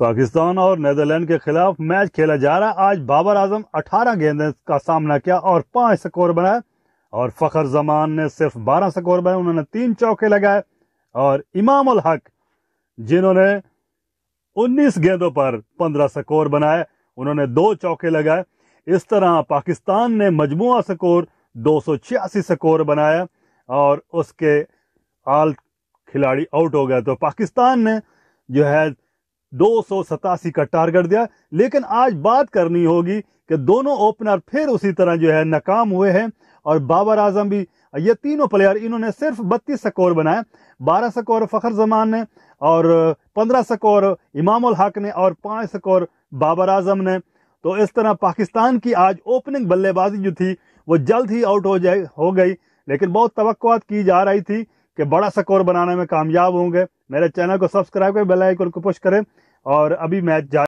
पाकिस्तान और नीदरलैंड के खिलाफ मैच खेला जा रहा आज बाबर आजम 18 गेंद का सामना किया और पांच स्कोर बनाए और फखर जमान ने सिर्फ 12 स्कोर बनाए उन्होंने तीन चौके लगाए और इमाम उल हक जिन्होंने 19 गेंदों पर 15 स्कोर बनाए उन्होंने दो चौके लगाए इस तरह पाकिस्तान ने मजमुआ स्कोर दो स्कोर बनाया और उसके आल खिलाड़ी आउट हो गए तो पाकिस्तान ने जो है दो का टारगेट दिया लेकिन आज बात करनी होगी कि दोनों ओपनर फिर उसी तरह जो है नाकाम हुए हैं और बाबर आजम भी ये तीनों प्लेयर इन्होंने सिर्फ बत्तीस स्कोर बनाए बारह स्कोर फखर जमान ने और पंद्रह स्कोर इमाम हक ने और पाँच स्कोर बाबर आजम ने तो इस तरह पाकिस्तान की आज ओपनिंग बल्लेबाजी जो थी वो जल्द ही आउट हो जाए हो गई लेकिन बहुत तो की जा रही थी कि बड़ा स्कोर बनाने में कामयाब होंगे मेरे चैनल को सब्सक्राइब करें बेल आइकन को पुश करें और अभी मैच जा